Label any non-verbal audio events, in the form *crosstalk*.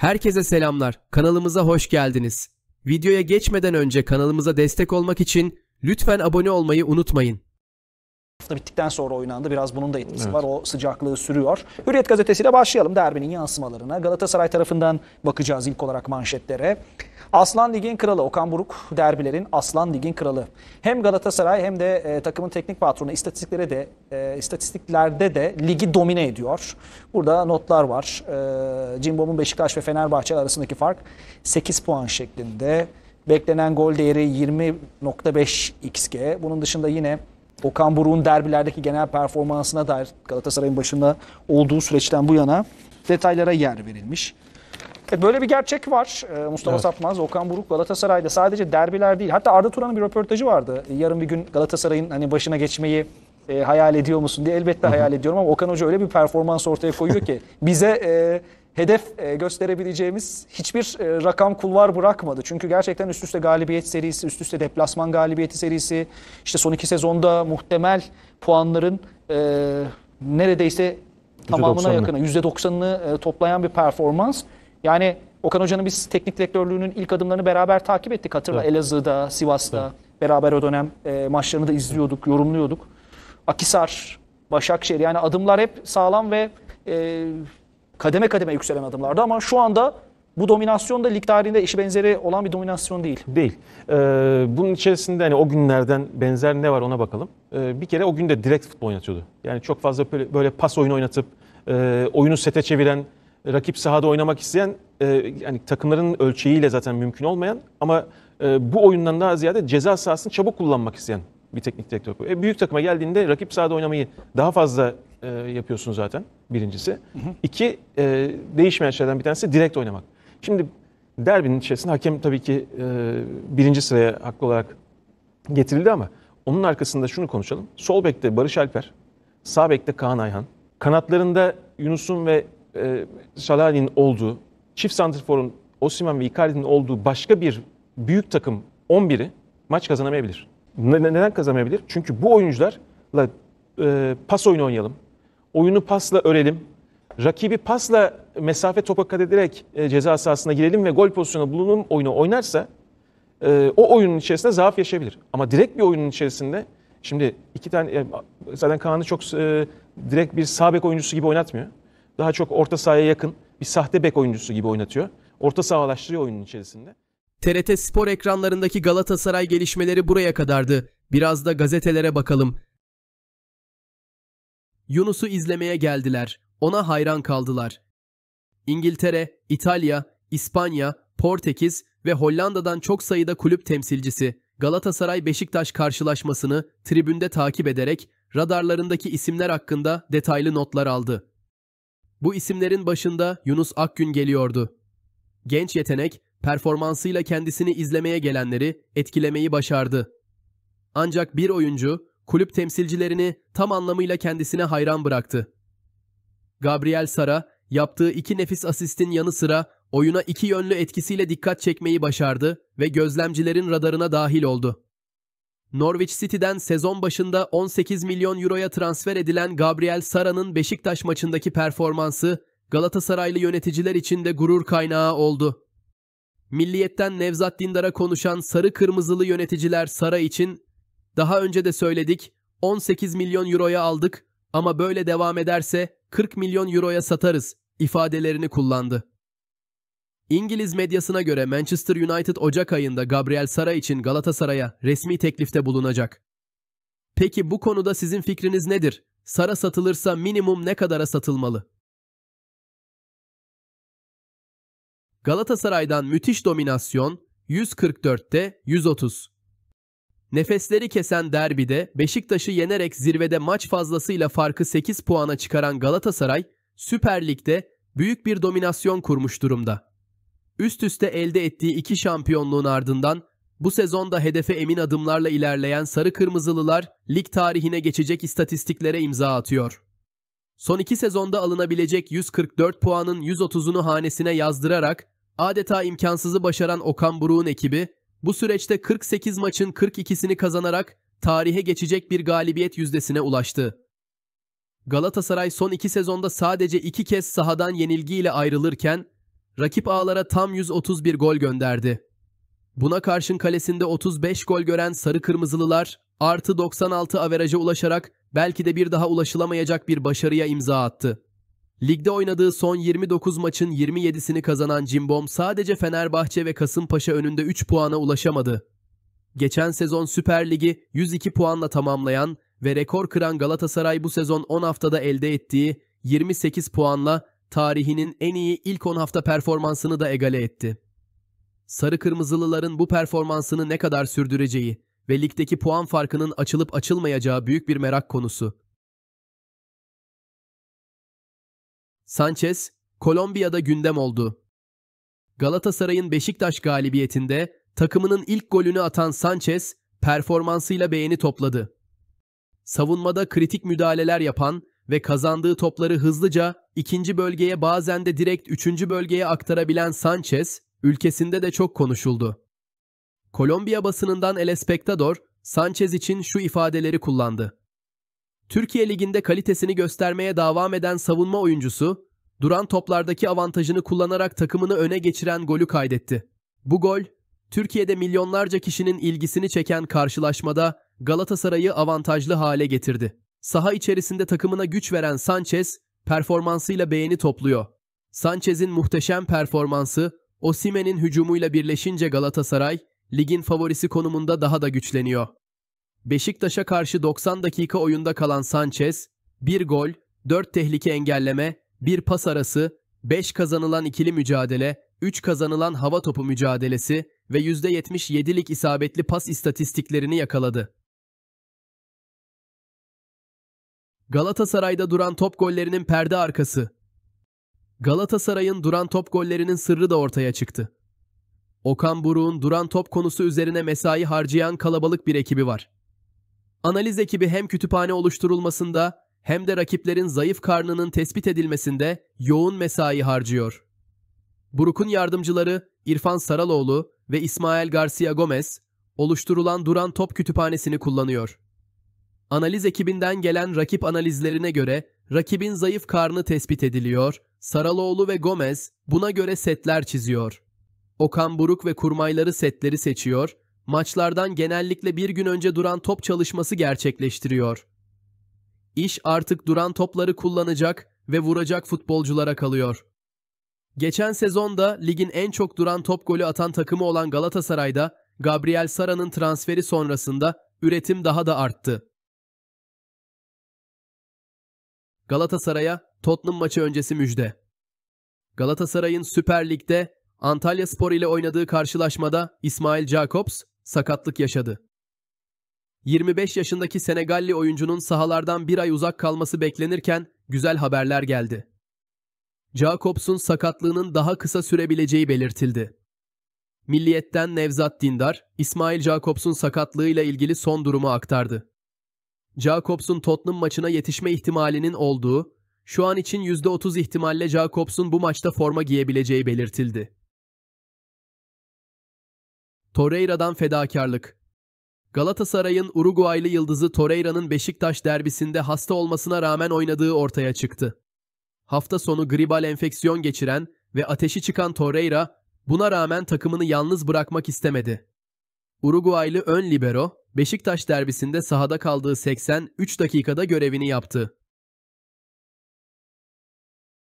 Herkese selamlar. Kanalımıza hoş geldiniz. Videoya geçmeden önce kanalımıza destek olmak için lütfen abone olmayı unutmayın hafta bittikten sonra oynandı. Biraz bunun da etkisi evet. var. O sıcaklığı sürüyor. Hürriyet gazetesiyle başlayalım derbinin yansımalarına. Galatasaray tarafından bakacağız ilk olarak manşetlere. Aslan Lig'in kralı Okan Buruk derbilerin Aslan Lig'in kralı. Hem Galatasaray hem de e, takımın teknik patronu istatistiklere de e, istatistiklerde de ligi domine ediyor. Burada notlar var. E, Cimbom'un Beşiktaş ve Fenerbahçe arasındaki fark 8 puan şeklinde. Beklenen gol değeri 20.5 xg. Bunun dışında yine Okan Buruk'un derbilerdeki genel performansına dair Galatasaray'ın başında olduğu süreçten bu yana detaylara yer verilmiş. E böyle bir gerçek var. E, Mustafa evet. Satmaz, Okan Buruk Galatasaray'da sadece derbiler değil. Hatta Arda Turan'ın bir röportajı vardı. E, yarın bir gün Galatasaray'ın hani başına geçmeyi e, hayal ediyor musun diye elbette hayal ediyorum ama Okan Hoca öyle bir performans ortaya koyuyor ki *laughs* bize e, hedef e, gösterebileceğimiz hiçbir e, rakam kulvar bırakmadı. Çünkü gerçekten üst üste galibiyet serisi, üst üste deplasman galibiyeti serisi, işte son iki sezonda muhtemel puanların e, neredeyse tamamına yakını, %90'ını e, toplayan bir performans. Yani Okan Hoca'nın biz teknik direktörlüğünün ilk adımlarını beraber takip ettik hatırla. Evet. Elazığ'da, Sivas'ta evet. beraber o dönem e, maçlarını da izliyorduk, yorumluyorduk. Akisar, Başakşehir yani adımlar hep sağlam ve e, kademe kademe yükselen adımlardı ama şu anda bu dominasyon da lig tarihinde eşi benzeri olan bir dominasyon değil. Değil. Ee, bunun içerisinde hani o günlerden benzer ne var ona bakalım. Ee, bir kere o gün de direkt futbol oynatıyordu. Yani çok fazla böyle, böyle pas oyunu oynatıp e, oyunu sete çeviren, rakip sahada oynamak isteyen e, yani takımların ölçeğiyle zaten mümkün olmayan ama e, bu oyundan daha ziyade ceza sahasını çabuk kullanmak isteyen bir teknik direktör koyuyor. E, büyük takıma geldiğinde rakip sahada oynamayı daha fazla e, yapıyorsun zaten birincisi. Hı hı. İki, e, değişmeyen şeylerden bir tanesi direkt oynamak. Şimdi derbinin içerisinde hakem tabii ki e, birinci sıraya haklı olarak getirildi ama onun arkasında şunu konuşalım. Sol bekte Barış Alper, sağ bekte Kaan Ayhan, kanatlarında Yunus'un ve e, Şalani'nin olduğu, çift santriforun Osimhen ve Icardi'nin olduğu başka bir büyük takım 11'i maç kazanamayabilir neden kazanamayabilir? Çünkü bu oyuncularla e, pas oyunu oynayalım. Oyunu pasla örelim. Rakibi pasla mesafe topa kat ederek e, ceza sahasına girelim ve gol pozisyonuna bulunum oyunu oynarsa e, o oyunun içerisinde zaaf yaşayabilir. Ama direkt bir oyunun içerisinde şimdi iki tane e, zaten Kaan'ı çok e, direkt bir sağ bek oyuncusu gibi oynatmıyor. Daha çok orta sahaya yakın bir sahte bek oyuncusu gibi oynatıyor. Orta sahalaştırıyor oyunun içerisinde. TRT spor ekranlarındaki Galatasaray gelişmeleri buraya kadardı. Biraz da gazetelere bakalım. Yunus'u izlemeye geldiler. Ona hayran kaldılar. İngiltere, İtalya, İspanya, Portekiz ve Hollanda'dan çok sayıda kulüp temsilcisi Galatasaray-Beşiktaş karşılaşmasını tribünde takip ederek radarlarındaki isimler hakkında detaylı notlar aldı. Bu isimlerin başında Yunus Akgün geliyordu. Genç yetenek Performansıyla kendisini izlemeye gelenleri etkilemeyi başardı. Ancak bir oyuncu kulüp temsilcilerini tam anlamıyla kendisine hayran bıraktı. Gabriel Sara yaptığı iki nefis asistin yanı sıra oyuna iki yönlü etkisiyle dikkat çekmeyi başardı ve gözlemcilerin radarına dahil oldu. Norwich City'den sezon başında 18 milyon euroya transfer edilen Gabriel Sara'nın Beşiktaş maçındaki performansı Galatasaraylı yöneticiler için de gurur kaynağı oldu. Milliyet'ten Nevzat Dindar'a konuşan sarı kırmızılı yöneticiler Sara için daha önce de söyledik 18 milyon euroya aldık ama böyle devam ederse 40 milyon euroya satarız ifadelerini kullandı. İngiliz medyasına göre Manchester United Ocak ayında Gabriel Sara için Galatasaray'a resmi teklifte bulunacak. Peki bu konuda sizin fikriniz nedir? Sara satılırsa minimum ne kadara satılmalı? Galatasaray'dan müthiş dominasyon 144'te 130. Nefesleri kesen derbide Beşiktaş'ı yenerek zirvede maç fazlasıyla farkı 8 puana çıkaran Galatasaray Süper Lig'de büyük bir dominasyon kurmuş durumda. Üst üste elde ettiği iki şampiyonluğun ardından bu sezonda hedefe emin adımlarla ilerleyen Sarı Kırmızılılar lig tarihine geçecek istatistiklere imza atıyor. Son iki sezonda alınabilecek 144 puanın 130'unu hanesine yazdırarak Adeta imkansızı başaran Okan Buruk'un ekibi bu süreçte 48 maçın 42'sini kazanarak tarihe geçecek bir galibiyet yüzdesine ulaştı. Galatasaray son iki sezonda sadece iki kez sahadan yenilgiyle ayrılırken rakip ağlara tam 131 gol gönderdi. Buna karşın kalesinde 35 gol gören Sarı Kırmızılılar artı 96 averaja ulaşarak belki de bir daha ulaşılamayacak bir başarıya imza attı. Ligde oynadığı son 29 maçın 27'sini kazanan Cimbom sadece Fenerbahçe ve Kasımpaşa önünde 3 puana ulaşamadı. Geçen sezon Süper Lig'i 102 puanla tamamlayan ve rekor kıran Galatasaray bu sezon 10 haftada elde ettiği 28 puanla tarihinin en iyi ilk 10 hafta performansını da egale etti. Sarı Kırmızılıların bu performansını ne kadar sürdüreceği ve ligdeki puan farkının açılıp açılmayacağı büyük bir merak konusu. Sanchez, Kolombiya'da gündem oldu. Galatasaray'ın Beşiktaş galibiyetinde takımının ilk golünü atan Sanchez, performansıyla beğeni topladı. Savunmada kritik müdahaleler yapan ve kazandığı topları hızlıca ikinci bölgeye bazen de direkt üçüncü bölgeye aktarabilen Sanchez, ülkesinde de çok konuşuldu. Kolombiya basınından El Espectador, Sanchez için şu ifadeleri kullandı. Türkiye Ligi'nde kalitesini göstermeye devam eden savunma oyuncusu, duran toplardaki avantajını kullanarak takımını öne geçiren golü kaydetti. Bu gol, Türkiye'de milyonlarca kişinin ilgisini çeken karşılaşmada Galatasaray'ı avantajlı hale getirdi. Saha içerisinde takımına güç veren Sanchez, performansıyla beğeni topluyor. Sanchez'in muhteşem performansı, Osimen'in hücumuyla birleşince Galatasaray, ligin favorisi konumunda daha da güçleniyor. Beşiktaş'a karşı 90 dakika oyunda kalan Sanchez, 1 gol, 4 tehlike engelleme, 1 pas arası, 5 kazanılan ikili mücadele, 3 kazanılan hava topu mücadelesi ve %77'lik isabetli pas istatistiklerini yakaladı. Galatasaray'da duran top gollerinin perde arkası. Galatasaray'ın duran top gollerinin sırrı da ortaya çıktı. Okan Buruk'un duran top konusu üzerine mesai harcayan kalabalık bir ekibi var. Analiz ekibi hem kütüphane oluşturulmasında hem de rakiplerin zayıf karnının tespit edilmesinde yoğun mesai harcıyor. Buruk'un yardımcıları İrfan Saraloğlu ve İsmail Garcia Gomez oluşturulan Duran Top Kütüphanesini kullanıyor. Analiz ekibinden gelen rakip analizlerine göre rakibin zayıf karnı tespit ediliyor, Saraloğlu ve Gomez buna göre setler çiziyor. Okan Buruk ve kurmayları setleri seçiyor maçlardan genellikle bir gün önce duran top çalışması gerçekleştiriyor. İş artık duran topları kullanacak ve vuracak futbolculara kalıyor. Geçen sezonda ligin en çok duran top golü atan takımı olan Galatasaray'da Gabriel Sara'nın transferi sonrasında üretim daha da arttı. Galatasaray'a Tottenham maçı öncesi müjde. Galatasaray'ın Süper Lig'de Antalya Spor ile oynadığı karşılaşmada İsmail Jacobs sakatlık yaşadı. 25 yaşındaki Senegalli oyuncunun sahalardan bir ay uzak kalması beklenirken güzel haberler geldi. Jacobs'un sakatlığının daha kısa sürebileceği belirtildi. Milliyetten Nevzat Dindar, İsmail Jacobs'un sakatlığıyla ilgili son durumu aktardı. Jacobs'un Tottenham maçına yetişme ihtimalinin olduğu, şu an için %30 ihtimalle Jacobs'un bu maçta forma giyebileceği belirtildi. Torreira'dan fedakarlık. Galatasaray'ın Uruguaylı yıldızı Torreira'nın Beşiktaş derbisinde hasta olmasına rağmen oynadığı ortaya çıktı. Hafta sonu gribal enfeksiyon geçiren ve ateşi çıkan Torreira buna rağmen takımını yalnız bırakmak istemedi. Uruguaylı ön libero Beşiktaş derbisinde sahada kaldığı 83 dakikada görevini yaptı.